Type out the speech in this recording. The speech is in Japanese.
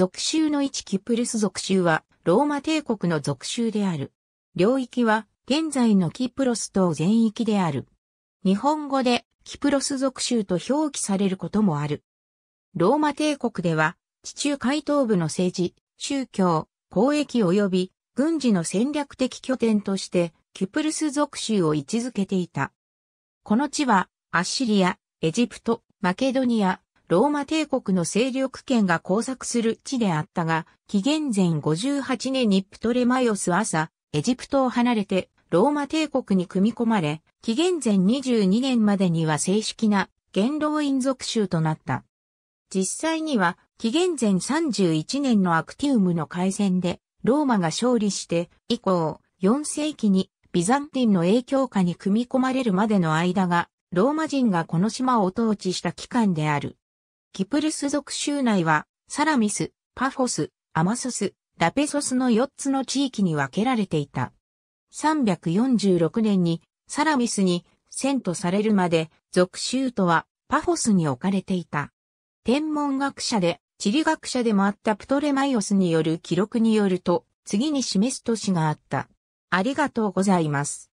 属州の置キプルス属州は、ローマ帝国の属州である。領域は、現在のキプロス島全域である。日本語で、キプロス属州と表記されることもある。ローマ帝国では、地中海東部の政治、宗教、交易及び軍事の戦略的拠点として、キプルス属州を位置づけていた。この地は、アッシリア、エジプト、マケドニア、ローマ帝国の勢力圏が交錯する地であったが、紀元前58年にプトレマイオス朝、エジプトを離れて、ローマ帝国に組み込まれ、紀元前22年までには正式な元老院属州となった。実際には、紀元前31年のアクティウムの改善で、ローマが勝利して、以降、4世紀にビザンティンの影響下に組み込まれるまでの間が、ローマ人がこの島を統治した期間である。キプルス属州内は、サラミス、パフォス、アマソス、ラペソスの4つの地域に分けられていた。346年にサラミスに遷都されるまで、属州とはパフォスに置かれていた。天文学者で地理学者でもあったプトレマイオスによる記録によると、次に示す都市があった。ありがとうございます。